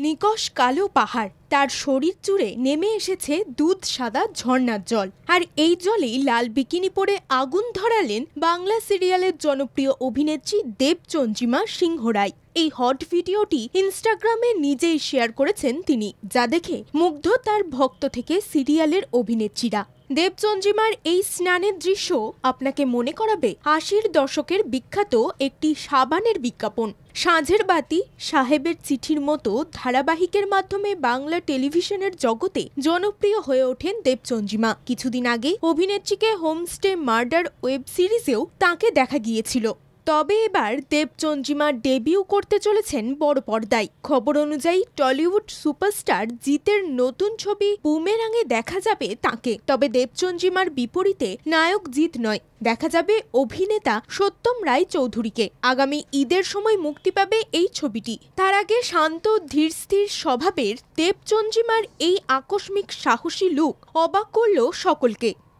निकश कलो पहाड़ তার শরীর জুড়ে নেমে এসেছে দুধ সাদা ঝর্নার জল আর এই জলেই লাল বিকিনি পরে আগুন ধরালেন বাংলা সিরিয়ালের জনপ্রিয় অভিনেত্রী দেবচঞ্জিমা রায় এই হট ভিডিওটি ইনস্টাগ্রামে নিজেই শেয়ার করেছেন তিনি যা দেখে মুগ্ধ তার ভক্ত থেকে সিরিয়ালের অভিনেত্রীরা দেবচঞ্জিমার এই স্নানের দৃশ্য আপনাকে মনে করাবে আশির দশকের বিখ্যাত একটি সাবানের বিজ্ঞাপন সাঁঝের বাতি সাহেবের চিঠির মতো ধারাবাহিকের মাধ্যমে বাংলা বাংলার টেলিভিশনের জগতে জনপ্রিয় হয়ে ওঠেন দেবচঞ্জিমা কিছুদিন আগে অভিনেত্রীকে হোমস্টে মার্ডার ওয়েব সিরিজেও তাকে দেখা গিয়েছিল তবে এবার দেবচঞ্জিমা ডেবিউ করতে চলেছেন বড় পর্দায় খবর অনুযায়ী টলিউড সুপারস্টার জিতের নতুন ছবি বুমেরাঙে দেখা যাবে তাকে তবে দেবচঞ্জিমার বিপরীতে নায়ক জিত নয় দেখা যাবে অভিনেতা সত্যম রায় চৌধুরীকে আগামী ঈদের সময় মুক্তি পাবে এই ছবিটি তাই আগে শান্ত ধীরস্থির স্বভাবের দেবচঞ্জিমার এই আকস্মিক সাহসী লুক অবাক করল সকলকে